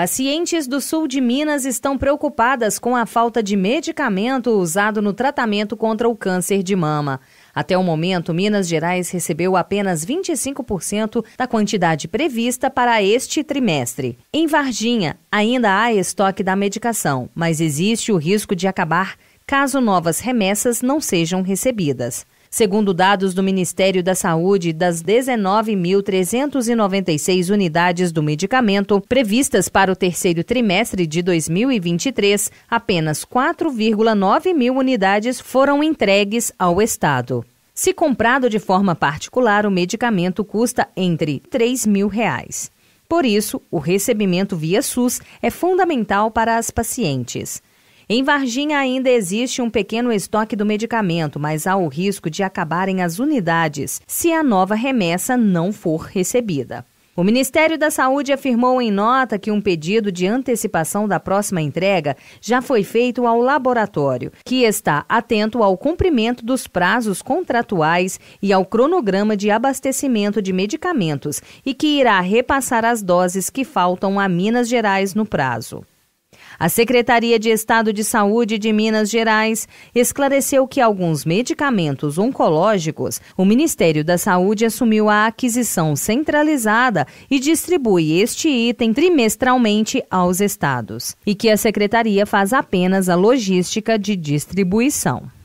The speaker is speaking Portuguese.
Pacientes do sul de Minas estão preocupadas com a falta de medicamento usado no tratamento contra o câncer de mama. Até o momento, Minas Gerais recebeu apenas 25% da quantidade prevista para este trimestre. Em Varginha, ainda há estoque da medicação, mas existe o risco de acabar caso novas remessas não sejam recebidas. Segundo dados do Ministério da Saúde, das 19.396 unidades do medicamento previstas para o terceiro trimestre de 2023, apenas 4,9 mil unidades foram entregues ao Estado. Se comprado de forma particular, o medicamento custa entre R$ 3.000. Reais. Por isso, o recebimento via SUS é fundamental para as pacientes. Em Varginha ainda existe um pequeno estoque do medicamento, mas há o risco de acabarem as unidades se a nova remessa não for recebida. O Ministério da Saúde afirmou em nota que um pedido de antecipação da próxima entrega já foi feito ao laboratório, que está atento ao cumprimento dos prazos contratuais e ao cronograma de abastecimento de medicamentos e que irá repassar as doses que faltam a Minas Gerais no prazo. A Secretaria de Estado de Saúde de Minas Gerais esclareceu que alguns medicamentos oncológicos, o Ministério da Saúde assumiu a aquisição centralizada e distribui este item trimestralmente aos estados, e que a secretaria faz apenas a logística de distribuição.